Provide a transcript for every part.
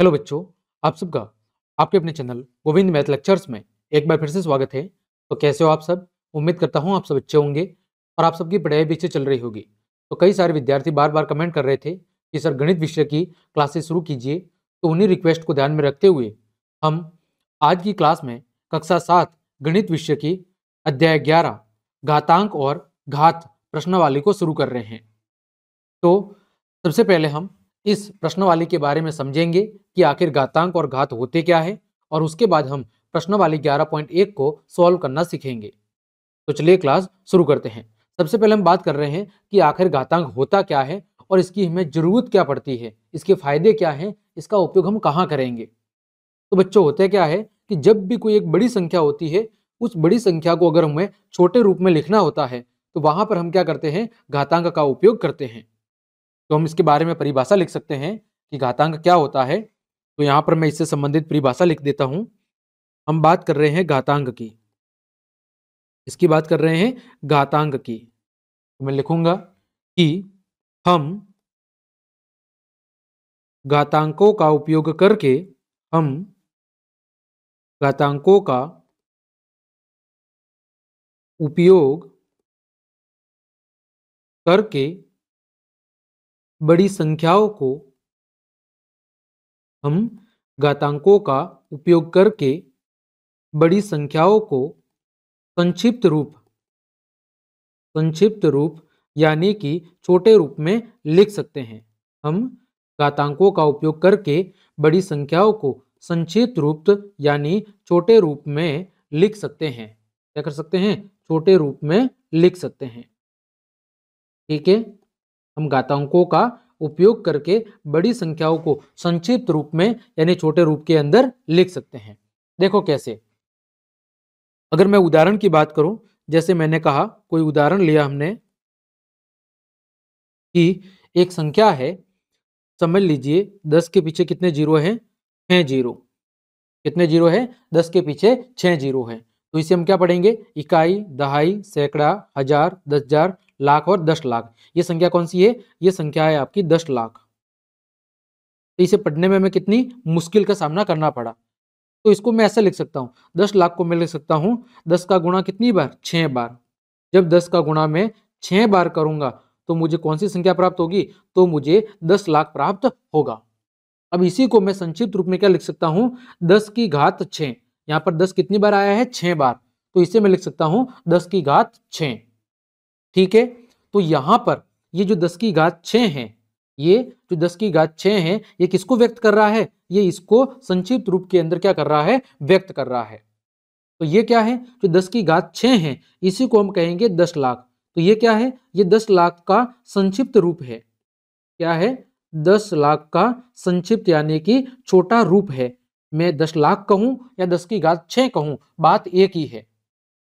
hello बच्चों आप सबका आपके अपने चैनल गोविंद मैथ लेक्चर्स में एक बार फिर से स्वागत है तो कैसे हो आप सब उम्मीद करता हूँ आप सब अच्छे होंगे और आप सबकी पढ़ाई पीछे चल रही होगी तो कई सारे विद्यार्थी बार बार कमेंट कर रहे थे कि सर गणित विषय की क्लासेस शुरू कीजिए तो उन्हीं रिक्वेस्ट को ध्यान में रखते हुए हम आज की क्लास में कक्षा सात गणित विषय की अध्याय ग्यारह घातांक और घात प्रश्नवाली को शुरू कर रहे हैं तो सबसे पहले हम इस प्रश्नवाली के बारे में समझेंगे कि आखिर घातांक और घात होते क्या है और उसके बाद हम प्रश्नवाली 11.1 को सॉल्व करना सीखेंगे तो चलिए क्लास शुरू करते हैं सबसे पहले हम बात कर रहे हैं कि आखिर घातांक होता क्या है और इसकी हमें जरूरत क्या पड़ती है इसके फायदे क्या हैं इसका उपयोग हम कहाँ करेंगे तो बच्चों होता क्या है कि जब भी कोई एक बड़ी संख्या होती है उस बड़ी संख्या को अगर हमें छोटे रूप में लिखना होता है तो वहां पर हम क्या करते हैं घातांक का उपयोग करते हैं तो हम इसके बारे में परिभाषा लिख सकते हैं कि घातांक क्या होता है तो यहाँ पर मैं इससे संबंधित परिभाषा लिख देता हूँ हम बात कर रहे हैं घातांक की इसकी बात कर रहे हैं घातांक की तो मैं लिखूंगा कि हम घातांकों का उपयोग करके हम घातांकों का उपयोग करके बड़ी संख्याओं को हम घातांकों का उपयोग करके बड़ी संख्याओं को संक्षिप्त रूप संक्षिप्त रूप यानी कि छोटे रूप में लिख सकते हैं हम घातांकों का उपयोग करके बड़ी संख्याओं को संक्षिप्त रूप यानी छोटे रूप में लिख सकते हैं क्या कर सकते हैं छोटे रूप में लिख सकते हैं ठीक है हम घातांकों का उपयोग करके बड़ी संख्याओं को संक्षिप्त रूप में यानी छोटे रूप के अंदर लिख सकते हैं देखो कैसे अगर मैं उदाहरण की बात करूं जैसे मैंने कहा कोई उदाहरण लिया हमने कि एक संख्या है समझ लीजिए दस के पीछे कितने जीरो हैं छह जीरो कितने जीरो है दस के पीछे छह जीरो है तो इसे हम क्या पढ़ेंगे इकाई दहाई सैकड़ा हजार दस हजार लाख और दस लाख ये संख्या कौन सी है ये संख्या है आपकी दस लाख तो इसे पढ़ने में हमें कितनी मुश्किल का सामना करना पड़ा तो इसको मैं ऐसा लिख सकता हूँ दस लाख को मैं लिख सकता हूँ दस का गुणा कितनी बार छः बार जब दस का गुणा मैं छः बार करूँगा तो मुझे कौन सी संख्या प्राप्त होगी तो मुझे दस लाख प्राप्त होगा अब इसी को मैं संक्षिप्त रूप में क्या लिख सकता हूँ दस की घात छः यहाँ पर दस कितनी बार आया है छः बार तो इसे मैं लिख सकता हूँ दस की घात छः ठीक है तो यहां पर ये जो दस की घात छ है ये जो दस की घात छ है ये किसको व्यक्त कर रहा है ये इसको संक्षिप्त रूप के अंदर क्या कर रहा है व्यक्त कर रहा है तो ये क्या है जो दस की घात छ है इसी को हम कहेंगे दस लाख तो ये क्या है ये दस लाख का संक्षिप्त रूप है क्या है दस लाख का संक्षिप्त यानी कि छोटा रूप है मैं दस लाख कहूं या दस की घात छ कहूं बात एक ही है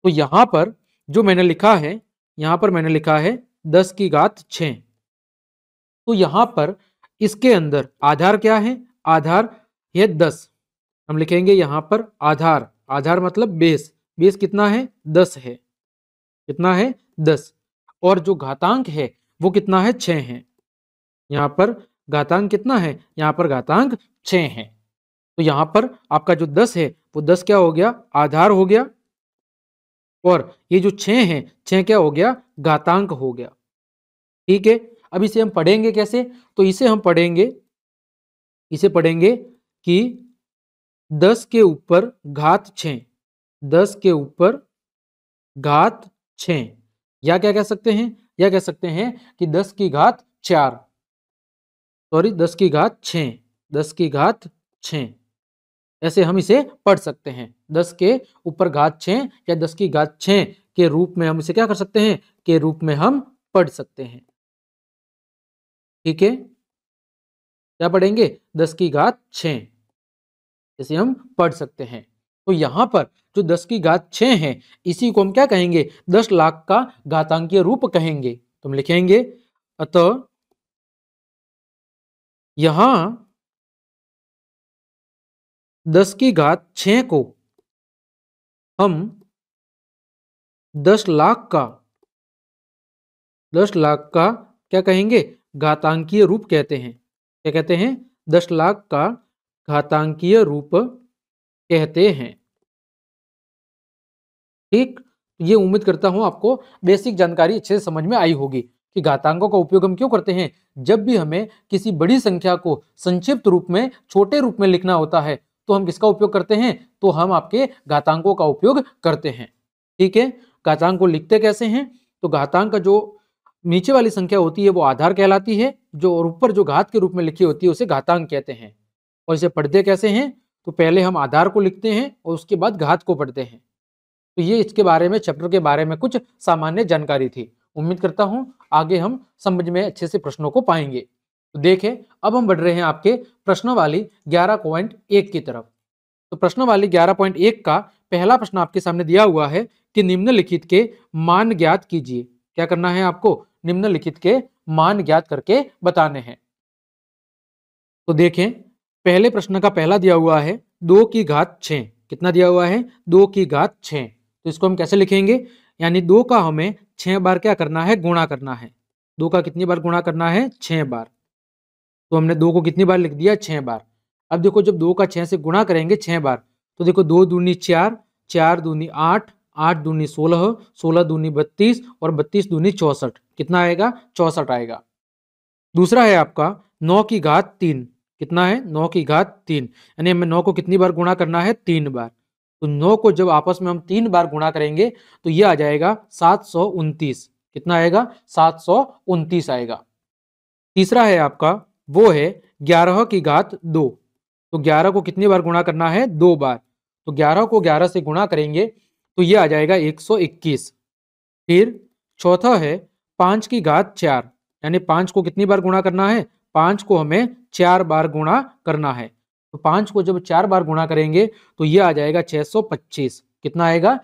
तो यहां पर जो मैंने लिखा है यहां पर मैंने लिखा है दस की घात छ तो यहां पर इसके अंदर आधार क्या है आधार है दस हम लिखेंगे यहां पर आधार आधार मतलब बेस बेस कितना है दस है कितना है दस और जो घातांक है वो कितना है छ है यहाँ पर घातांक कितना है यहाँ पर घातांक छ है तो यहां पर आपका जो दस है वो दस क्या हो गया आधार हो गया और ये जो छे हैं छे क्या हो गया घातांक हो गया ठीक है अब इसे हम पढ़ेंगे कैसे तो इसे हम पढ़ेंगे इसे पढ़ेंगे कि दस के ऊपर घात छे दस के ऊपर घात छ या क्या कह सकते हैं या कह सकते हैं कि दस की घात चार सॉरी दस की घात छ दस की घात छे ऐसे हम इसे पढ़ सकते हैं दस के ऊपर घात छे या दस की घात छ के रूप में हम इसे क्या कर सकते हैं के रूप में हम पढ़ सकते हैं ठीक है क्या पढ़ेंगे दस की घात छः इसे हम पढ़ सकते हैं तो यहां पर जो दस की घात छे है इसी को हम क्या कहेंगे दस लाख का घातांकीय रूप कहेंगे तुम तो लिखेंगे अतः यहाँ दस की घात छ को हम दस लाख का दस लाख का क्या कहेंगे घातांकीय रूप कहते हैं क्या कहते हैं दस लाख का घातांकीय रूप कहते हैं ठीक तो ये उम्मीद करता हूं आपको बेसिक जानकारी अच्छे से समझ में आई होगी कि घातांकों का उपयोग हम क्यों करते हैं जब भी हमें किसी बड़ी संख्या को संक्षिप्त रूप में छोटे रूप में लिखना होता है तो हम किसका उपयोग करते हैं तो हम आपके घातांकों का उपयोग करते हैं ठीक है घातांक को लिखते कैसे हैं तो घातांक का जो नीचे वाली संख्या होती है वो आधार कहलाती है जो और ऊपर जो घात के रूप में लिखी होती है उसे घातांक कहते हैं और इसे पढ़ते कैसे हैं तो पहले हम आधार को लिखते हैं और उसके बाद घात को पढ़ते हैं तो ये इसके बारे में चैप्टर के बारे में कुछ सामान्य जानकारी थी उम्मीद करता हूँ आगे हम समझ में अच्छे से प्रश्नों को पाएंगे तो देखें अब हम बढ़ रहे हैं आपके वाली ग्यारह पॉइंट एक की तरफ तो वाली ग्यारह पॉइंट एक का पहला प्रश्न आपके सामने दिया हुआ है कि निम्नलिखित के मान ज्ञात कीजिए क्या करना है आपको निम्नलिखित के मान ज्ञात करके बताने हैं तो देखें पहले प्रश्न का पहला दिया हुआ है दो की घात छ कितना दिया हुआ है दो की घात छ तो इसको हम कैसे लिखेंगे यानी दो का हमें छह बार क्या करना है गुणा करना है दो का कितनी बार गुणा करना है छह बार तो हमने दो को कितनी बार लिख दिया छः बार अब देखो जब दो का छः से गुणा करेंगे छः बार तो देखो दो दूनी चार चार दूनी आठ आठ दूनी सोलह सोलह दूनी बत्तीस और बत्तीस दूनी चौसठ कितना आएगा चौसठ आएगा दूसरा है आपका नौ की घात तीन कितना है नौ की घात तीन यानी हमें नौ को कितनी बार गुणा करना है तीन बार तो नौ को जब आपस में हम तीन बार गुणा करेंगे तो ये आ जाएगा सात सौ उनतीस कितना आएगा सात सौ उनतीस आएगा तीसरा है आपका वो है ग्यारह की घात दो तो ग्यारह को कितनी बार गुणा करना है दो बार तो ग्यारह को ग्यारह से गुणा करेंगे तो ये आ जाएगा इक्कीस फिर चौथा है पांच की घात चार यानी पांच को कितनी बार गुणा करना है पांच को हमें चार बार गुणा करना है तो पांच को जब चार बार गुणा करेंगे तो ये आ जाएगा पच्चीस कितना आएगा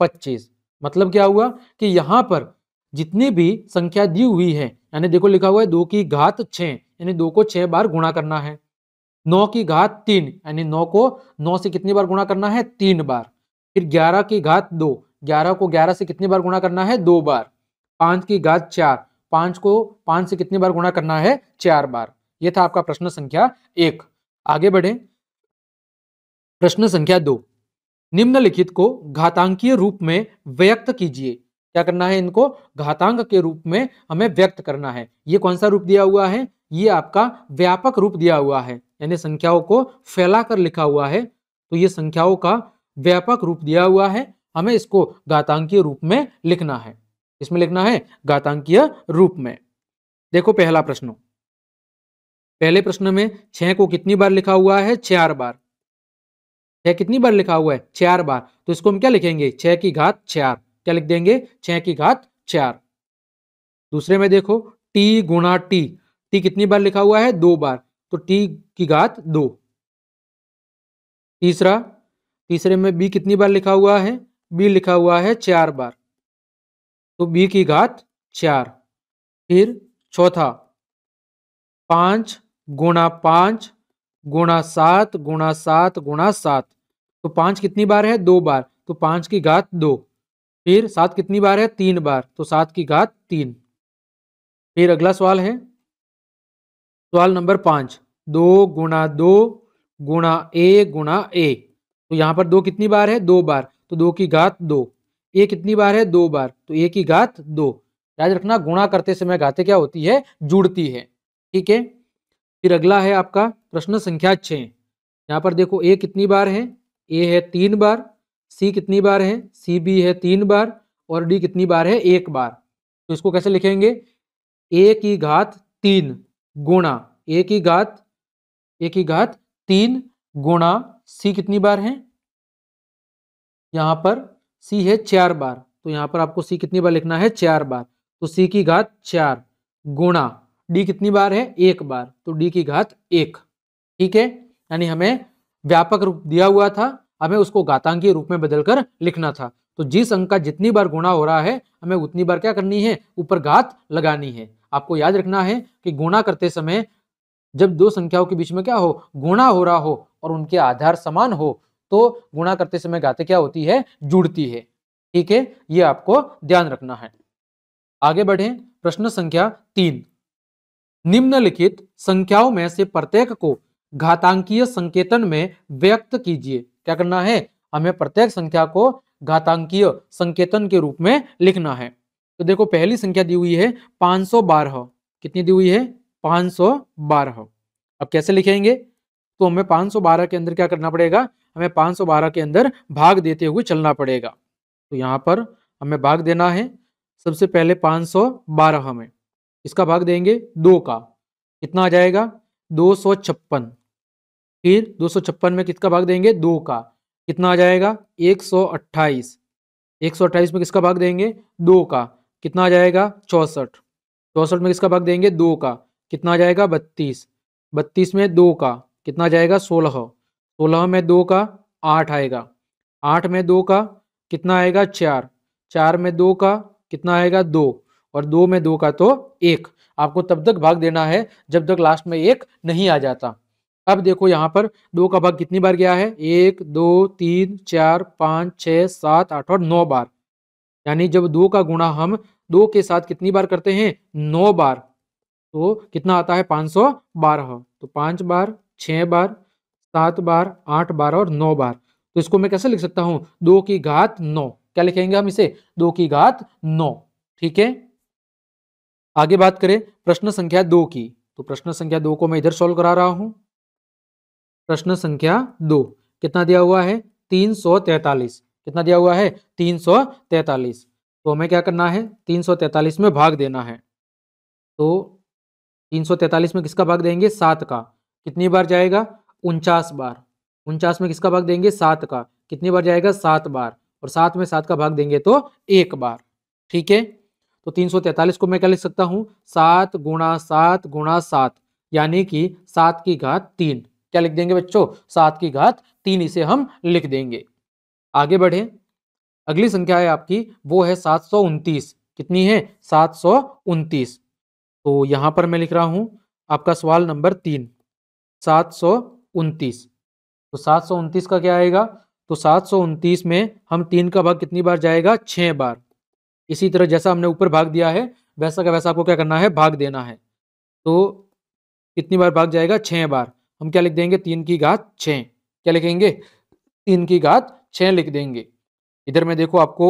पच्चीस मतलब क्या हुआ कि यहाँ पर जितनी भी संख्या दी हुई है यानी देखो लिखा हुआ है दो की घात यानी दो को छह बार गुणा करना है नौ की घात तीन यानी नौ को नौ से कितनी बार गुणा करना है तीन बार फिर ग्यारह की घात दो ग्यारह को ग्यारह से कितनी बार गुणा करना है दो बार पांच की घात चार पांच को पांच से कितनी बार गुणा करना है चार बार यह था आपका प्रश्न संख्या एक आगे बढ़े प्रश्न संख्या दो निम्नलिखित को घातांकीय रूप में व्यक्त कीजिए क्या करना है इनको घातांक के रूप में हमें व्यक्त करना है ये कौन सा रूप दिया हुआ है ये आपका व्यापक रूप दिया हुआ है यानी संख्याओं को फैलाकर लिखा हुआ है तो ये संख्याओं का व्यापक रूप दिया हुआ है हमें इसको घातांकीय रूप में लिखना है इसमें लिखना है घातांकीय रूप में देखो पहला प्रश्न पहले प्रश्न में छह को कितनी बार लिखा हुआ है चार बार छह कितनी बार लिखा हुआ है चार बार तो इसको हम क्या लिखेंगे छह की घात चार क्या लिख देंगे छह की घात चार दूसरे में देखो टी गुणा टी टी कितनी बार लिखा हुआ है दो बार तो टी की घात दो तीसरा तीसरे में बी कितनी बार लिखा हुआ है बी लिखा हुआ है चार बार तो बी की घात चार फिर चौथा पांच गुणा पांच गुणा सात गुणा सात गुणा सात तो पांच कितनी बार है दो बार तो पांच की घात दो फिर सात कितनी बार है तीन बार तो सात की घात तीन फिर अगला सवाल है सवाल नंबर पांच दो गुणा दो गुणा ए गुणा ए तो यहाँ पर दो कितनी बार है दो बार तो दो की घात दो ए कितनी बार है दो बार तो ए की घात दो याद रखना गुणा करते समय घाते क्या होती है जुड़ती है ठीक है फिर अगला है आपका प्रश्न संख्या छ यहाँ पर देखो ए कितनी बार है ए है तीन बार सी कितनी बार है सी बी है तीन बार और डी कितनी बार है एक बार तो इसको कैसे लिखेंगे ए की घात तीन गुणा ए की घात ए की घात तीन गुणा सी कितनी बार है यहाँ पर सी है चार बार तो यहाँ पर आपको सी कितनी बार लिखना है चार बार तो सी की घात चार गुणा डी कितनी बार है एक बार तो डी की घात एक ठीक है यानी हमें व्यापक रूप दिया हुआ था हमें उसको घातांकीय रूप में बदलकर लिखना था तो जिस अंक का जितनी बार गुणा हो रहा है हमें उतनी बार क्या करनी है ऊपर घात लगानी है आपको याद रखना है कि गुणा करते समय जब दो संख्याओं के बीच में क्या हो गुणा हो रहा हो और उनके आधार समान हो तो गुणा करते समय गाते क्या होती है जुड़ती है ठीक है ये आपको ध्यान रखना है आगे बढ़े प्रश्न संख्या तीन निम्नलिखित संख्याओं में से प्रत्येक को घातांकीय संकेतन में व्यक्त कीजिए क्या करना है हमें प्रत्येक संख्या को घातांकीय संकेतन के रूप में लिखना है तो देखो पहली संख्या दी हुई है 512 कितनी दी हुई है 512 अब कैसे लिखेंगे तो हमें 512 के अंदर क्या करना पड़ेगा हमें 512 के अंदर भाग देते हुए चलना पड़ेगा तो यहाँ पर हमें भाग देना है सबसे पहले 512 हमें इसका भाग देंगे दो का कितना आ जाएगा दो सौ छप्पन फिर दो में किसका भाग देंगे दो का कितना आ जाएगा एक सौ अट्ठाईस एक सौ अट्ठाईस में किसका भाग देंगे दो का कितना आ जाएगा चौसठ चौसठ में किसका भाग देंगे दो का कितना आ जाएगा बत्तीस बत्तीस में दो का कितना आ जाएगा सोलह सोलह में दो का आठ आएगा आठ में दो का कितना आएगा चार चार में दो का कितना आएगा दो और दो में दो का तो एक आपको तब तक भाग देना है जब तक लास्ट में एक नहीं आ जाता अब देखो यहाँ पर दो का भाग कितनी बार गया है एक दो तीन चार पाँच छः सात आठ और नौ बार यानी जब दो का गुणा हम दो के साथ कितनी बार करते हैं नौ बार तो कितना आता है पाँच सौ बारह तो पाँच बार छः बार सात बार आठ बार और नौ बार तो इसको मैं कैसे लिख सकता हूँ दो की घात नौ क्या लिखेंगे हम इसे दो की घात नौ ठीक है आगे बात करें प्रश्न संख्या दो की तो प्रश्न संख्या दो को मैं इधर सॉल्व करा रहा हूँ प्रश्न संख्या दो कितना दिया हुआ है तीन सौ तैतालीस कितना दिया हुआ है तीन सौ तैतालीस तो हमें क्या करना है तीन सौ तैतालीस में भाग देना है तो तीन सौ तैतालीस में किसका भाग देंगे सात का कितनी बार जाएगा उनचास बार उनचास में किसका भाग देंगे सात का कितनी बार जाएगा सात बार और सात में सात का भाग देंगे तो एक बार ठीक है तो तीन सौ तैतालीस को मैं क्या लिख सकता हूं सात गुणा सात गुणा सात यानी कि सात की घात तीन क्या लिख देंगे बच्चों सात की घात तीन इसे हम लिख देंगे आगे बढ़े अगली संख्या है आपकी वो है सात सौ उनतीस कितनी है सात सौ उनतीस तो यहां पर मैं लिख रहा हूं आपका सवाल नंबर तीन सात सौ उनतीस तो सात सौ उनतीस का क्या आएगा तो सात सौ उनतीस में हम तीन का भाग कितनी बार जाएगा छह बार इसी तरह जैसा हमने ऊपर भाग दिया है वैसा का वैसा आपको क्या करना है भाग देना है तो कितनी बार भाग जाएगा छह बार हम क्या लिख देंगे तीन की घात छ क्या लिखेंगे तीन की घात छ लिख देंगे इधर मैं देखो आपको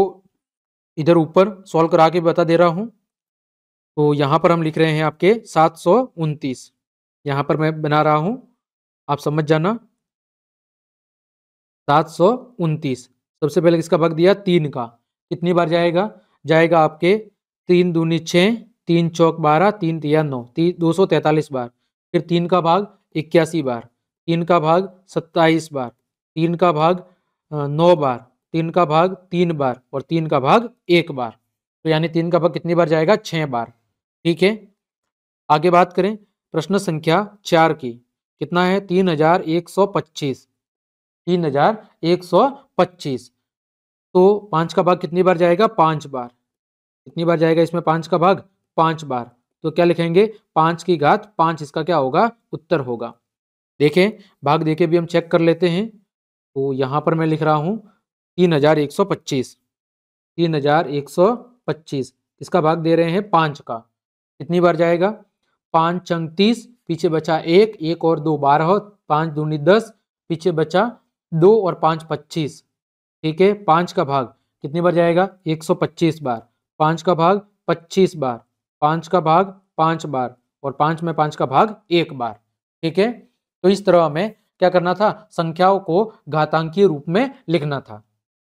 इधर ऊपर सॉल्व करा के बता दे रहा हूँ तो यहाँ पर हम लिख रहे हैं आपके सात सौ उनतीस यहाँ पर मैं बना रहा हूँ आप समझ जाना सात सौ उनतीस सबसे पहले इसका भाग दिया तीन का कितनी बार जाएगा जाएगा आपके तीन दूनी छः तीन चौक बारह तीन तिया नौ दो सौ तैतालीस बार फिर तीन का भाग इक्यासी बार तीन का भाग सत्ताईस बार तीन का भाग नौ बार तीन का भाग तीन बार और तीन का भाग एक बार तो यानी तीन का भाग कितनी बार जाएगा छः बार ठीक है आगे बात करें प्रश्न संख्या चार की कितना है तीन हजार एक सौ पच्चीस तीन हजार एक सौ पच्चीस तो पांच का भाग कितनी बार जाएगा पांच बार कितनी बार जाएगा इसमें पांच का भाग पांच बार तो क्या लिखेंगे पांच की घात पांच इसका क्या होगा उत्तर होगा देखें भाग देखे भी हम चेक कर लेते हैं तो यहां पर मैं लिख रहा हूं तीन हजार एक सौ पच्चीस तीन हजार एक सौ पच्चीस इसका भाग दे रहे हैं पांच का कितनी बार जाएगा पाँच चंग तीस पीछे बचा एक एक और दो बारह पांच दूनी दस पीछे बचा दो और पांच पच्चीस ठीक है पांच का भाग कितनी बार जाएगा एक सौ पच्चीस बार पांच का भाग पच्चीस बार पांच का भाग पांच बार और पांच में पांच का भाग एक बार ठीक है तो इस तरह हमें क्या करना था संख्याओं को घातांकीय रूप में लिखना था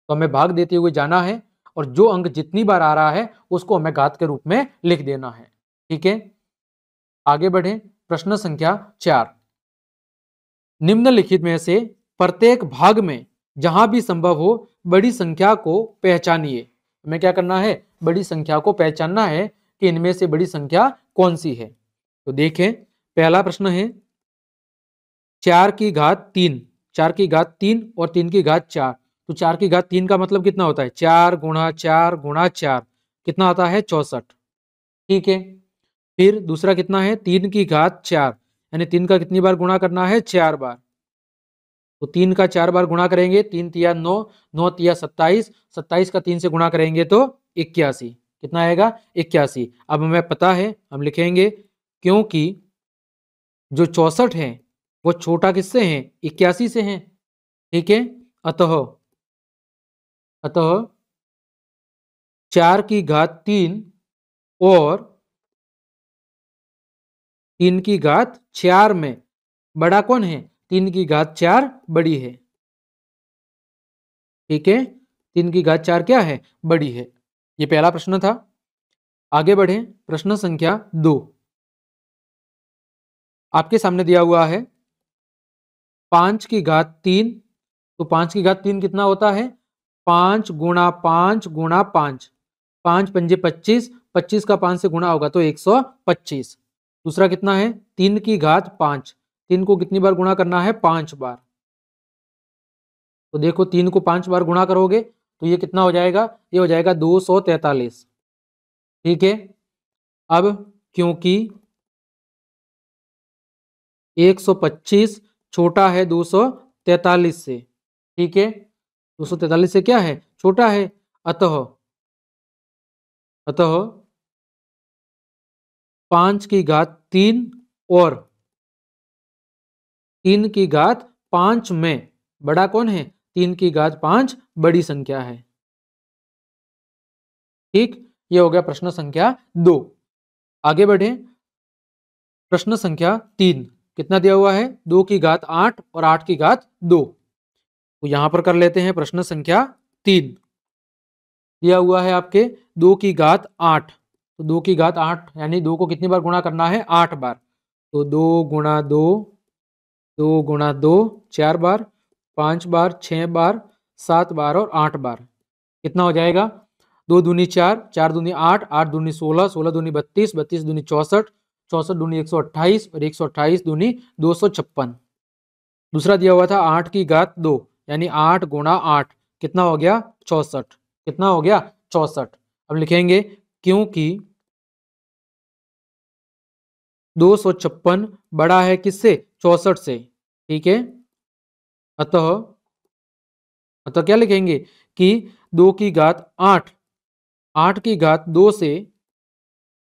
तो हमें भाग देते हुए जाना है और जो अंक जितनी बार आ रहा है उसको हमें घात के रूप में लिख देना है ठीक है आगे बढ़े प्रश्न संख्या चार निम्नलिखित में से प्रत्येक भाग में जहां भी संभव हो बड़ी संख्या को पहचानिए हमें क्या करना है बड़ी संख्या को पहचानना है कि इनमें से बड़ी संख्या कौन सी है तो देखें पहला प्रश्न है चार की घात तीन चार की घात तीन और तीन की घात चार तो चार की घात तीन का मतलब कितना होता है चार गुणा चार गुणा चार कितना आता है चौसठ ठीक है फिर दूसरा कितना है तीन की घात चार यानी तीन का कितनी बार गुणा करना है चार बार तो तीन का चार बार गुणा करेंगे तीन तिया नौ नौ तिया सत्ताईस सत्ताईस का तीन से गुणा करेंगे तो इक्यासी कितना आएगा इक्यासी अब हमें पता है हम लिखेंगे क्योंकि जो चौसठ है वो छोटा किससे है इक्यासी से है ठीक है अतः अतः चार की घात तीन और तीन की घात चार में बड़ा कौन है तीन की घात चार बड़ी है ठीक है तीन की घात चार क्या है बड़ी है ये पहला प्रश्न था आगे बढ़े प्रश्न संख्या दो आपके सामने दिया हुआ है पांच की घात तीन तो पांच की घात तीन कितना होता है पांच गुणा पांच गुणा पांच पांच पंजे पच्चीस पच्चीस का पांच से गुणा होगा तो एक सौ पच्चीस दूसरा कितना है तीन की घात पांच तीन को कितनी बार गुणा करना है पांच बार तो देखो तीन को पांच बार गुणा करोगे तो ये कितना हो जाएगा ये हो जाएगा दो सौ तैतालीस ठीक है अब क्योंकि 125 छोटा है 243 से ठीक है 243 से क्या है छोटा है अतः अतः पांच की घात तीन और तीन की घात पांच में बड़ा कौन है तीन की घात पांच बड़ी संख्या है ठीक ये हो गया प्रश्न संख्या दो आगे बढ़े प्रश्न संख्या तीन कितना दिया हुआ है दो की घात आठ और आठ की घात दो तो यहां पर कर लेते हैं प्रश्न संख्या तीन दिया हुआ है आपके दो की घात आठ तो दो की घात आठ यानी दो को कितनी बार गुणा करना है आठ बार तो दो गुणा दो दो गुणा दो चार बार पाँच बार छः बार सात बार और आठ बार कितना हो जाएगा दो दूनी चार चार दूनी आठ आठ दूनी सोलह सोलह दूनी बत्तीस बत्तीस दूनी चौसठ चौसठ दूनी एक सौ अट्ठाईस और एक सौ अट्ठाईस दूनी दो सौ छप्पन दूसरा दिया हुआ था आठ की घात दो यानी आठ गुणा आठ कितना हो गया चौसठ कितना हो गया चौसठ अब लिखेंगे क्योंकि दो सौ छप्पन बड़ा है किससे चौसठ से ठीक है अतः अतः क्या लिखेंगे कि दो की घात आठ आठ की घात दो से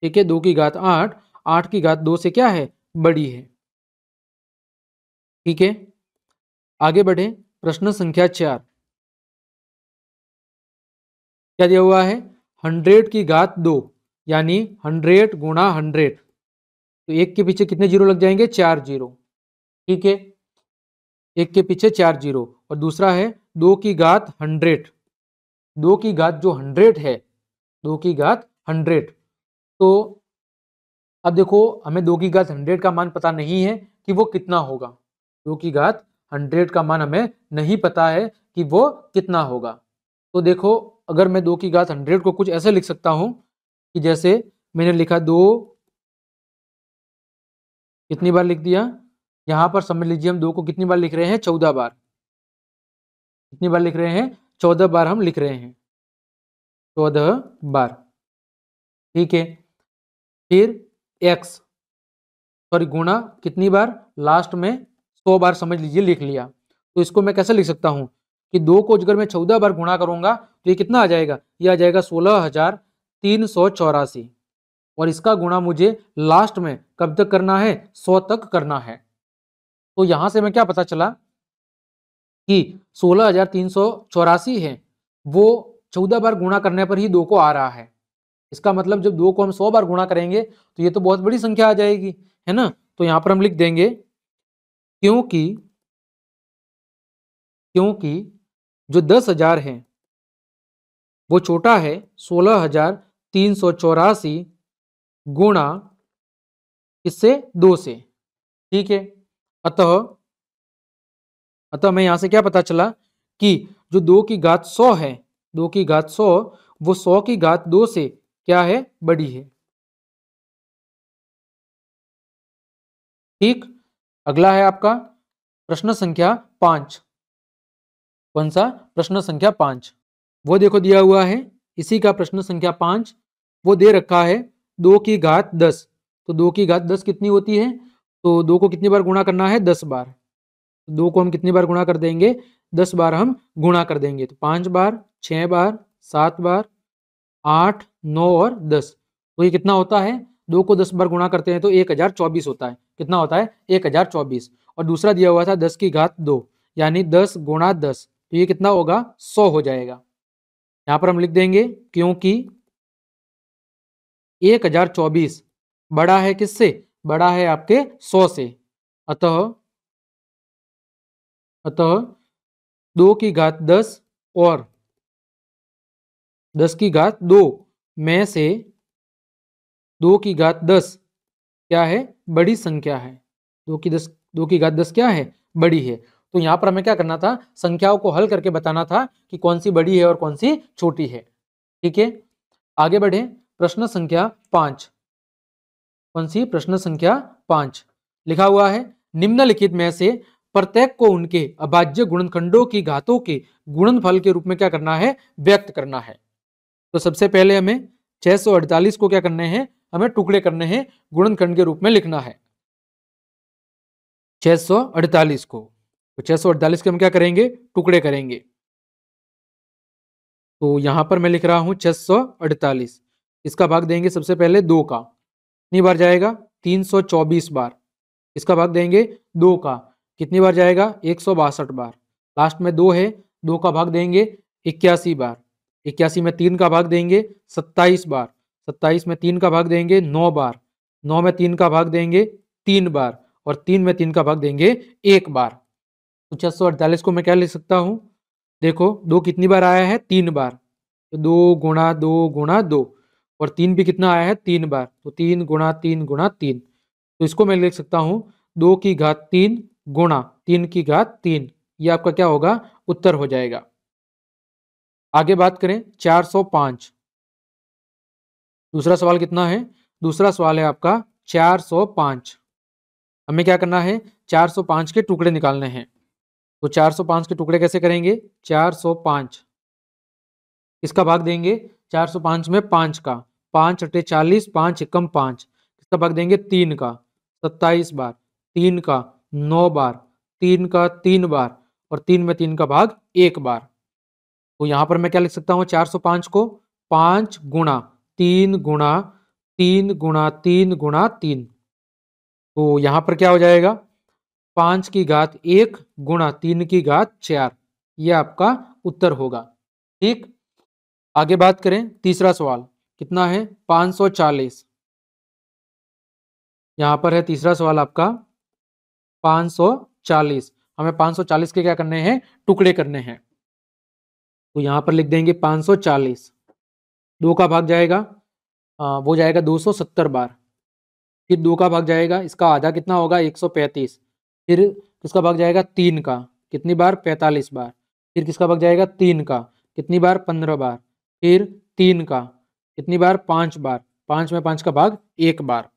ठीक है दो की घात आठ आठ की घात दो से क्या है बड़ी है ठीक है आगे बढ़े प्रश्न संख्या चार क्या दिया हुआ है हंड्रेड की घात दो यानी हंड्रेड गुणा हंड्रेड तो एक के पीछे कितने जीरो लग जाएंगे चार जीरो ठीक है एक के पीछे चार जीरो और दूसरा है दो की घात हंड्रेड दो की घात जो हंड्रेड है दो की घात हंड्रेड तो अब देखो हमें दो की घात हंड्रेड का मान पता नहीं है कि वो कितना होगा दो की घात हंड्रेड का मान हमें नहीं पता है कि वो कितना होगा तो देखो अगर मैं दो की घात हंड्रेड को कुछ ऐसे लिख सकता हूँ कि जैसे मैंने लिखा दो कितनी बार लिख दिया यहां पर समझ लीजिए हम दो को कितनी बार लिख रहे हैं चौदह बार कितनी बार लिख रहे हैं चौदह बार हम लिख रहे हैं चौदह बार ठीक है फिर एक्स सॉरी गुणा कितनी बार लास्ट में सौ बार समझ लीजिए लिख लिया तो इसको मैं कैसे लिख सकता हूं कि दो को अगर मैं चौदह बार गुणा करूंगा तो ये कितना आ जाएगा ये आ जाएगा सोलह हजार तीन सौ चौरासी और इसका गुणा मुझे लास्ट में कब तक करना है सौ तक करना है तो यहां से हमें क्या पता चला कि सोलह हजार तीन सौ चौरासी है वो चौदह बार गुणा करने पर ही दो को आ रहा है इसका मतलब जब दो को हम सौ बार गुणा करेंगे तो ये तो बहुत बड़ी संख्या आ जाएगी है ना तो यहां पर हम लिख देंगे क्योंकि क्योंकि जो दस हजार है वो छोटा है सोलह हजार तीन सौ चौरासी गुणा इससे दो से ठीक है अतः अतः हमें यहां से क्या पता चला कि जो दो की घात सौ है दो की घात सौ वो सौ की घात दो से क्या है बड़ी है ठीक अगला है आपका प्रश्न संख्या पांच कौन सा प्रश्न संख्या पांच वो देखो दिया हुआ है इसी का प्रश्न संख्या पांच वो दे रखा है दो की घात दस तो दो की घात दस कितनी होती है तो दो को कितनी बार गुणा करना है दस बार तो दो को हम कितनी बार गुणा कर देंगे दस बार हम गुणा कर देंगे तो पांच बार छह बार सात बार आठ नौ और दस तो ये कितना होता है दो को दस बार गुणा करते हैं तो एक हजार चौबीस होता है कितना होता है एक हजार चौबीस और दूसरा दिया हुआ था दस की घात दो यानी दस गुणा दस तो ये कितना होगा सौ हो जाएगा यहां पर हम लिख देंगे क्योंकि एक हजार चौबीस बड़ा है किससे बड़ा है आपके सौ से अतः अतः दो की घात दस और दस की घात दो में से दो की घात दस क्या है बड़ी संख्या है दो की दस दो की घात दस क्या है बड़ी है तो यहां पर हमें क्या करना था संख्याओं को हल करके बताना था कि कौन सी बड़ी है और कौन सी छोटी है ठीक है आगे बढ़े प्रश्न संख्या पांच कौन सी प्रश्न संख्या पांच लिखा हुआ है निम्नलिखित में से प्रत्येक को उनके अभाज्य गुणनखंडों की घातों के गुणनफल के रूप में क्या करना है व्यक्त करना है तो सबसे पहले हमें 648 को क्या करने हैं हमें टुकड़े करने हैं गुणनखंड के रूप में लिखना है 648 को तो 648 के हम क्या करेंगे टुकड़े करेंगे तो यहां पर मैं लिख रहा हूं 648 इसका भाग देंगे सबसे पहले दो का कितनी बार जाएगा 324 बार इसका भाग देंगे दो का कितनी बार जाएगा एक बार लास्ट में दो है दो का भाग देंगे इक्यासी बार इक्यासी में तीन का भाग देंगे सत्ताईस बार सत्ताईस में तीन का भाग देंगे नौ बार नौ में तीन का भाग देंगे तीन बार और तीन में तीन का भाग देंगे एक बार तो छह सौ अड़तालीस को मैं क्या ले सकता हूँ देखो दो कितनी बार आया है तीन बार तो दो गुणा दो गुणा दो और तीन भी कितना आया है तीन बार तो तीन गुणा तीन गुणा तीन तो इसको मैं लिख सकता हूँ दो की घात तीन गुणा तीन की घात तीन ये आपका क्या होगा उत्तर हो जाएगा आगे बात करें 405 दूसरा सवाल कितना है दूसरा सवाल है आपका 405 हमें क्या करना है 405 के टुकड़े निकालने हैं तो 405 के टुकड़े कैसे करेंगे 405 इसका भाग देंगे 405 में पांच का पांच अट्ठे चालीस पांच एकम पांच किसका भाग देंगे तीन का सत्ताईस बार तीन का नौ बार तीन का तीन बार और तीन में तीन का भाग एक बार तो यहां पर मैं क्या लिख सकता हूं चार सौ पांच को पांच गुणा तीन गुणा तीन गुणा तीन गुणा तीन तो यहां पर क्या हो जाएगा पांच की घात एक गुणा तीन की घात चार यह आपका उत्तर होगा ठीक आगे बात करें तीसरा सवाल कितना है 540 यहाँ पर है तीसरा सवाल आपका 540 हमें 540 के क्या करने हैं टुकड़े करने हैं तो यहां पर लिख देंगे 540 दो का भाग जाएगा आ, वो जाएगा 270 बार फिर दो का भाग जाएगा इसका आधा कितना होगा 135 फिर किसका भाग जाएगा तीन का कितनी बार 45 बार फिर किसका भाग जाएगा तीन का कितनी बार 15 बार फिर तीन का कितनी बार पांच बार पांच में पांच का भाग एक बार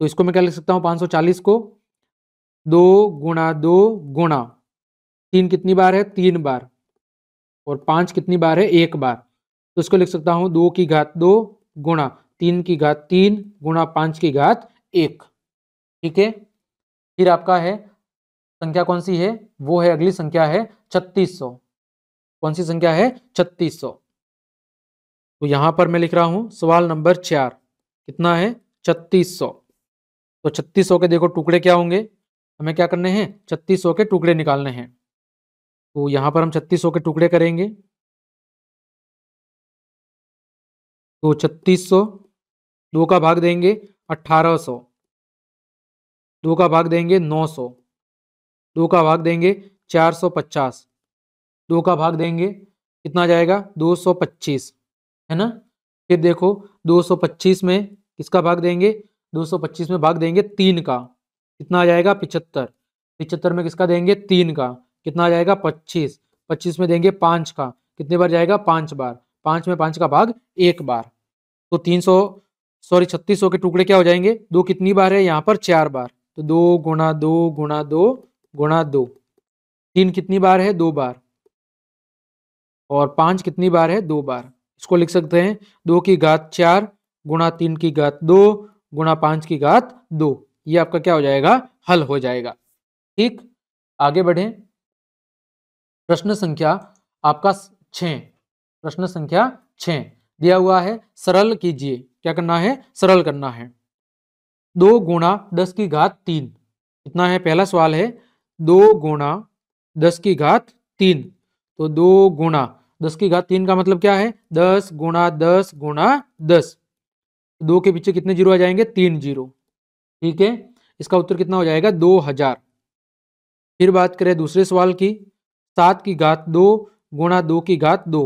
तो इसको मैं क्या लिख सकता हूं पांच सौ चालीस को दो गुणा दो गुणा तीन कितनी बार है तीन बार और पांच कितनी बार है एक बार तो इसको लिख सकता हूं दो की घात दो गुणा तीन की घात तीन गुणा पांच की घात एक ठीक है फिर आपका है संख्या कौन सी है वो है अगली संख्या है छत्तीस सौ कौन सी संख्या है छत्तीस सौ तो यहां पर मैं लिख रहा हूं सवाल नंबर चार कितना है छत्तीस सौ तो छत्तीस सौ के देखो टुकड़े क्या होंगे हमें क्या करने हैं छत्तीस सौ के टुकड़े निकालने हैं तो यहां पर हम छत्तीस सौ के टुकड़े करेंगे तो छत्तीस सौ दो का भाग देंगे अट्ठारह सौ दो का भाग देंगे नौ सौ दो का भाग देंगे चार सौ पचास दो का भाग देंगे कितना जाएगा दो सौ पच्चीस है ना फिर देखो 225 में किसका भाग देंगे 225 में भाग देंगे तीन का कितना आ जाएगा पिछहत्तर पिछहत्तर में किसका देंगे तीन का कितना आ जाएगा पच्चीस पच्चीस में देंगे पांच का कितने बार जाएगा पांच बार पांच में पांच का भाग एक बार तो तीन सौ सॉरी छत्तीस सौ के टुकड़े क्या हो जाएंगे दो कितनी बार है यहाँ पर चार बार तो दो गुणा दो गुणा दो गुणा दो तीन कितनी बार है दो बार और पांच कितनी बार है दो बार इसको लिख सकते हैं दो की घात चार गुणा तीन की घात दो गुणा पांच की घात दो ये आपका क्या हो जाएगा हल हो जाएगा ठीक आगे बढ़े प्रश्न संख्या आपका छ प्रश्न संख्या छ दिया हुआ है सरल कीजिए क्या करना है सरल करना है दो गुणा दस की घात तीन इतना है पहला सवाल है दो गुणा दस की घात तीन तो दो गुणा दस की घात तीन का मतलब क्या है दस गुणा दस गुणा दस दो के पीछे कितने जीरो आ जाएंगे तीन जीरो ठीक है इसका उत्तर कितना हो जाएगा दो हजार फिर बात करें दूसरे सवाल की सात की घात दो गुणा दो की घात दो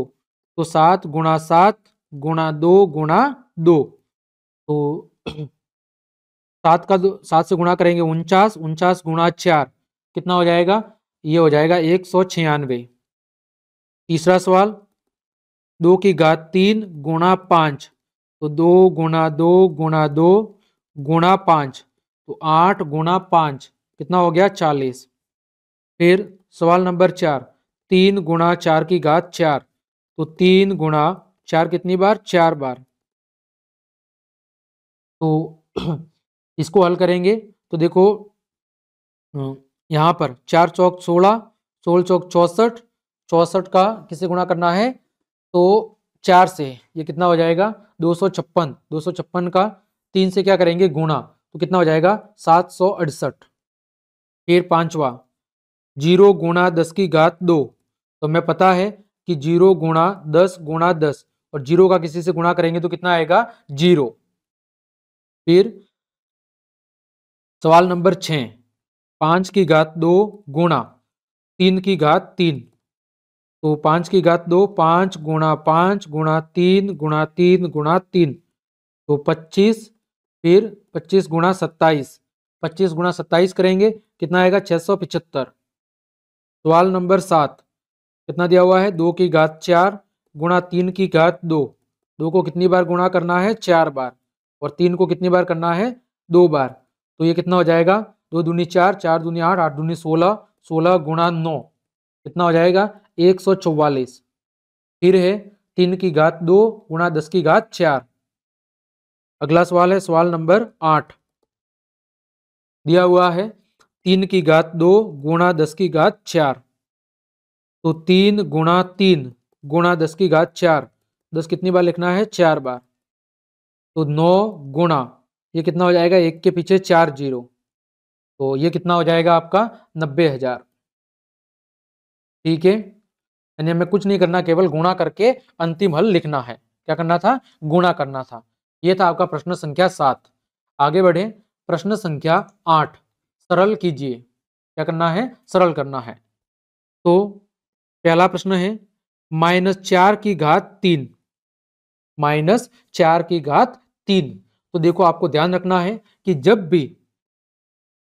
तो सात गुणा सात गुणा दो गुणा दो तो सात का सात से गुणा करेंगे उनचास उनचास गुणा चार कितना हो जाएगा ये हो जाएगा एक सौ छियानवे तीसरा सवाल दो की घात तीन गुणा पांच तो दो गुणा दो गुणा दो गुणा पांच तो आठ गुणा पांच कितना हो गया चालीस फिर सवाल नंबर चार तीन गुणा चार की घात चार तो तीन गुणा चार कितनी बार चार बार तो इसको हल करेंगे तो देखो यहाँ पर चार चौक सोलह सोलह चौक चौसठ चौसठ का किसे गुणा करना है तो चार से ये कितना हो जाएगा दो सौ छप्पन दो सौ छप्पन का तीन से क्या करेंगे गुणा तो कितना हो जाएगा सात सौ अड़सठ फिर पांचवा जीरो गुणा दस की घात दो तो हमें पता है कि जीरो गुणा दस गुणा दस और जीरो का किसी से गुणा करेंगे तो कितना आएगा जीरो फिर सवाल नंबर छ पांच की घात दो गुणा तीन की घात तीन तो पाँच की घात दो पाँच गुणा पाँच गुणा तीन गुणा तीन गुणा तीन तो पच्चीस फिर पच्चीस गुणा सत्ताईस पच्चीस गुणा सत्ताईस करेंगे कितना आएगा छह सौ पिछहत्तर सवाल नंबर सात कितना दिया हुआ है दो की घात चार गुणा तीन की घात दो दो को कितनी बार गुणा करना है चार बार और तीन को कितनी बार करना है दो बार तो ये कितना हो जाएगा दो दूनी चार चार दूनी आठ आठ दूनी सोलह सोलह गुणा नौ कितना हो जाएगा एक सौ चौवालीस फिर है तीन की घात दो गुणा दस की घात चार अगला सवाल है सवाल नंबर आठ दिया हुआ है तीन की घात दो गुणा दस की घात चार तो तीन गुणा तीन गुणा दस की घात चार दस कितनी बार लिखना है चार बार तो नौ गुणा ये कितना हो जाएगा एक के पीछे चार जीरो तो ये कितना हो जाएगा आपका नब्बे हजार ठीक है यानी हमें कुछ नहीं करना केवल गुणा करके अंतिम हल लिखना है क्या करना था गुणा करना था यह था आपका प्रश्न संख्या सात आगे बढ़े प्रश्न संख्या आठ सरल कीजिए क्या करना है सरल करना है तो पहला प्रश्न है माइनस चार की घात तीन माइनस चार की घात तीन तो देखो आपको ध्यान रखना है कि जब भी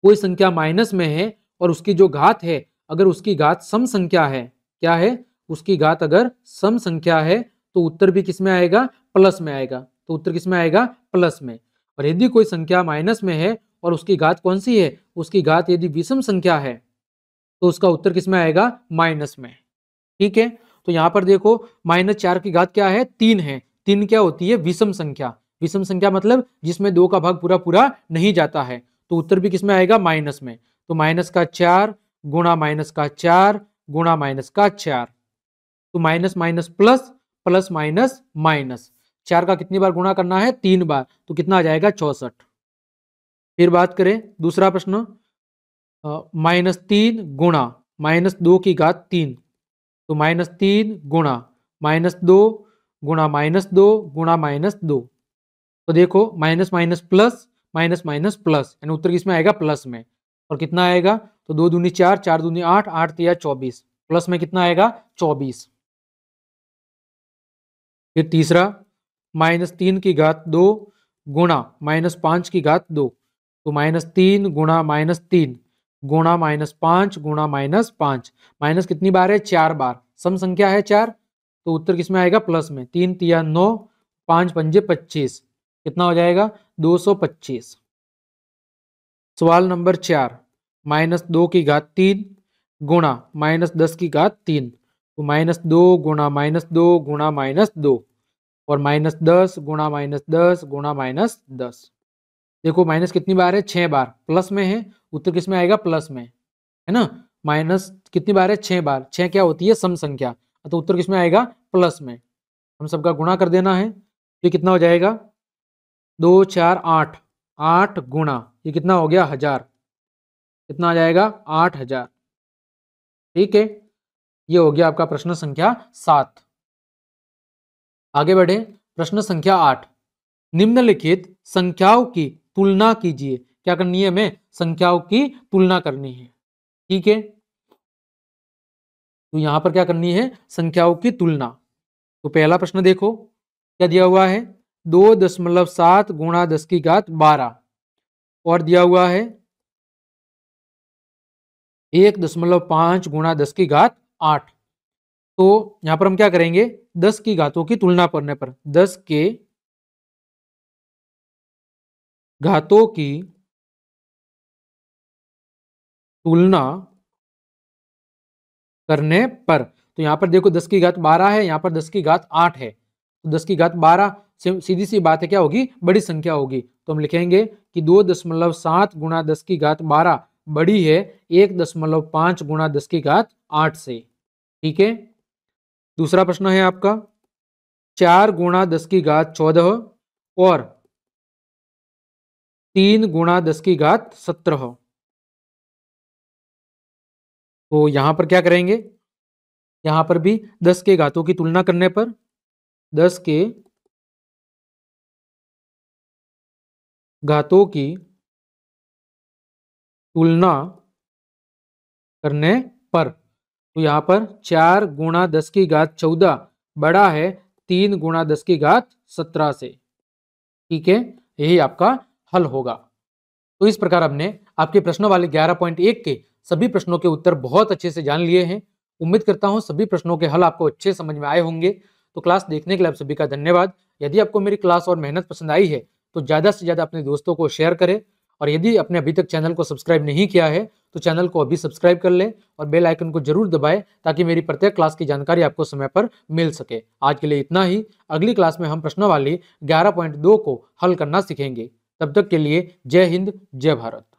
कोई संख्या माइनस में है और उसकी जो घात है अगर उसकी घात सम संख्या है क्या है उसकी घात अगर सम संख्या है तो उत्तर भी किसमें आएगा प्लस में आएगा तो उत्तर किसमें आएगा प्लस में और यदि कोई संख्या माइनस में है और उसकी घात कौन सी है उसकी घात यदि विषम संख्या है तो उसका उत्तर किसमें आएगा माइनस में ठीक है तो यहाँ पर देखो माइनस चार की घात क्या है तीन है तीन क्या होती है विषम संख्या विषम संख्या मतलब जिसमें दो का भाग पूरा पूरा नहीं जाता है तो उत्तर भी किसमें आएगा माइनस में तो माइनस का चार गुणा माइनस का चार गुणा माइनस का चार तो minus minus plus plus minus minus चार का कितनी बार गुणा करना है तीन बार तो कितना आ जाएगा चौसठ फिर बात करें दूसरा प्रश्न माइनस तीन गुणा माइनस दो की घात तीन तो माइनस तीन गुणा माइनस दो गुणा माइनस दो गुणा माइनस दो तो देखो minus minus plus minus minus plus यानी उत्तर किसमें आएगा प्लस में और कितना आएगा तो दो दूनी चार चार दूनी आठ आठ तीन चौबीस प्लस में कितना आएगा चौबीस फिर तीसरा माइनस तीन की घात दो गुणा माइनस पांच की घात दो तो माइनस तीन गुणा माइनस तीन गुणा माइनस पांच गुणा माइनस पांच माइनस कितनी बार है चार बार सम संख्या है चार तो उत्तर किसमें आएगा प्लस में तीन तिया नौ पाँच पंजे पच्चीस कितना हो जाएगा दो सौ पच्चीस सवाल नंबर चार माइनस दो की घात तीन गुणा माइनस दस की घात तीन तो माइनस दो गुणा माइनस दो गुणा माइनस दो और माइनस दस गुणा माइनस दस गुणा माइनस दस देखो माइनस कितनी बार है छह बार प्लस में है उत्तर किस में आएगा प्लस में है ना माइनस कितनी बार है छह बार छह क्या होती है सम संख्या तो उत्तर किस में आएगा प्लस में हम सबका गुणा कर देना है ये कितना हो जाएगा दो चार आठ आठ गुणा ये कितना हो गया हजार कितना आ जाएगा आठ हजार ठीक है ये हो गया आपका प्रश्न संख्या सात आगे बढ़े प्रश्न संख्या आठ निम्नलिखित संख्याओं की तुलना कीजिए क्या करनी है हमें संख्याओं की तुलना करनी है ठीक है तो यहां पर क्या करनी है संख्याओं की तुलना तो पहला प्रश्न देखो क्या दिया हुआ है दो दशमलव सात गुणा दस की घात बारह और दिया हुआ है एक दशमलव पांच गुणा दस की घात आठ तो यहां पर हम क्या करेंगे दस की घातों की तुलना करने पर दस के घातों की तुलना करने पर तो यहां पर देखो दस की घात बारह है यहां पर दस की घात आठ है तो दस की घात बारह सीधी सी बात है क्या होगी बड़ी संख्या होगी तो हम लिखेंगे कि दो दशमलव सात गुणा दस की घात बारह बड़ी है एक दशमलव पांच गुणा दस की घात आठ से ठीक है दूसरा प्रश्न है आपका चार गुणा दस की घात चौदह और तीन गुणा दस की घात सत्रह तो यहां पर क्या करेंगे यहां पर भी दस के घातों की तुलना करने पर दस के घातों की तुलना करने पर तो यहाँ पर चार गुणा दस की घात चौदह बड़ा है तीन गुणा दस की घात सत्रह से ठीक है यही आपका हल होगा तो इस प्रकार हमने आपके प्रश्नों वाले ग्यारह पॉइंट एक के सभी प्रश्नों के उत्तर बहुत अच्छे से जान लिए हैं उम्मीद करता हूँ सभी प्रश्नों के हल आपको अच्छे समझ में आए होंगे तो क्लास देखने के लिए आप सभी का धन्यवाद यदि आपको मेरी क्लास और मेहनत पसंद आई है तो ज़्यादा से ज़्यादा अपने दोस्तों को शेयर करें और यदि आपने अभी तक चैनल को सब्सक्राइब नहीं किया है तो चैनल को अभी सब्सक्राइब कर लें और बेल आइकन को जरूर दबाएं ताकि मेरी प्रत्येक क्लास की जानकारी आपको समय पर मिल सके आज के लिए इतना ही अगली क्लास में हम पॉइंट दो को हल करना सीखेंगे तब तक के लिए जय हिंद जय भारत